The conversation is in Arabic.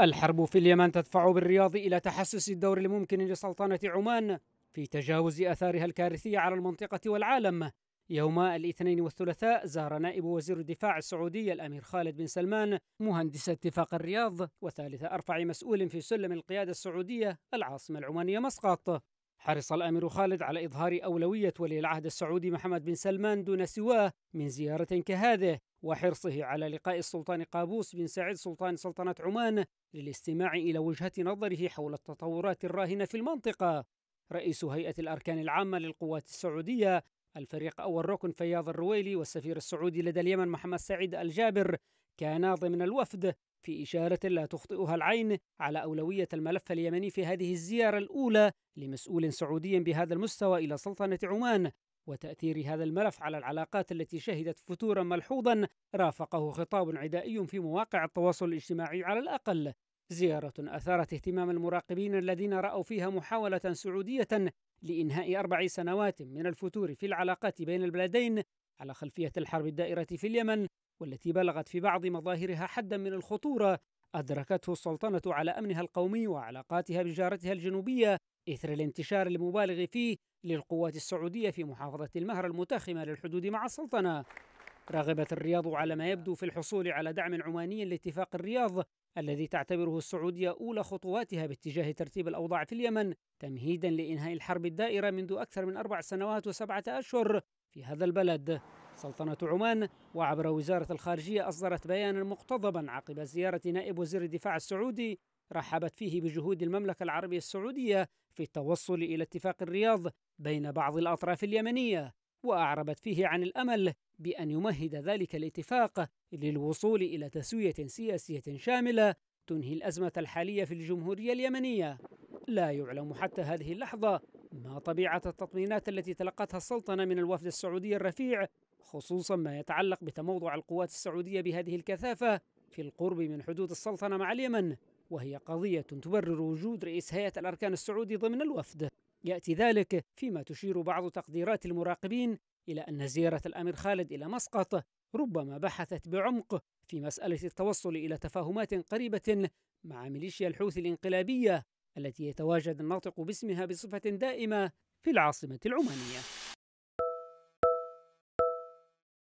الحرب في اليمن تدفع بالرياض إلى تحسس الدور الممكن لسلطنة عمان في تجاوز أثارها الكارثية على المنطقة والعالم يوم الاثنين والثلاثاء زار نائب وزير الدفاع السعودي الأمير خالد بن سلمان مهندس اتفاق الرياض وثالث أرفع مسؤول في سلم القيادة السعودية العاصمة العمانية مسقط حرص الامير خالد على اظهار اولويه ولي العهد السعودي محمد بن سلمان دون سواه من زياره كهذه وحرصه على لقاء السلطان قابوس بن سعيد سلطان سلطنه عمان للاستماع الى وجهه نظره حول التطورات الراهنه في المنطقه. رئيس هيئه الاركان العامه للقوات السعوديه الفريق اول ركن فياض الرويلي والسفير السعودي لدى اليمن محمد سعيد الجابر كانا ضمن الوفد في إشارة لا تخطئها العين على أولوية الملف اليمني في هذه الزيارة الأولى لمسؤول سعودي بهذا المستوى إلى سلطنة عمان وتأثير هذا الملف على العلاقات التي شهدت فتورا ملحوظا رافقه خطاب عدائي في مواقع التواصل الاجتماعي على الأقل زيارة أثارت اهتمام المراقبين الذين رأوا فيها محاولة سعودية لإنهاء أربع سنوات من الفتور في العلاقات بين البلدين على خلفية الحرب الدائرة في اليمن والتي بلغت في بعض مظاهرها حدا من الخطورة أدركته السلطنة على أمنها القومي وعلاقاتها بجارتها الجنوبية إثر الانتشار المبالغ فيه للقوات السعودية في محافظة المهر المتاخمة للحدود مع السلطنة رغبت الرياض على ما يبدو في الحصول على دعم عماني لاتفاق الرياض الذي تعتبره السعودية أولى خطواتها باتجاه ترتيب الأوضاع في اليمن تمهيدا لإنهاء الحرب الدائرة منذ أكثر من أربع سنوات وسبعة أشهر في هذا البلد سلطنة عمان وعبر وزارة الخارجية أصدرت بيانا مقتضبا عقب زيارة نائب وزير الدفاع السعودي رحبت فيه بجهود المملكة العربية السعودية في التوصل إلى اتفاق الرياض بين بعض الأطراف اليمنية وأعربت فيه عن الأمل بأن يمهد ذلك الاتفاق للوصول إلى تسوية سياسية شاملة تنهي الأزمة الحالية في الجمهورية اليمنية لا يعلم حتى هذه اللحظة ما طبيعة التطمينات التي تلقتها السلطنة من الوفد السعودي الرفيع خصوصا ما يتعلق بتموضع القوات السعودية بهذه الكثافة في القرب من حدود السلطنة مع اليمن وهي قضية تبرر وجود رئيس هيئة الأركان السعودي ضمن الوفد يأتي ذلك فيما تشير بعض تقديرات المراقبين إلى أن زيارة الأمير خالد إلى مسقط ربما بحثت بعمق في مسألة التوصل إلى تفاهمات قريبة مع ميليشيا الحوثي الانقلابية التي يتواجد الناطق باسمها بصفة دائمة في العاصمة العمانية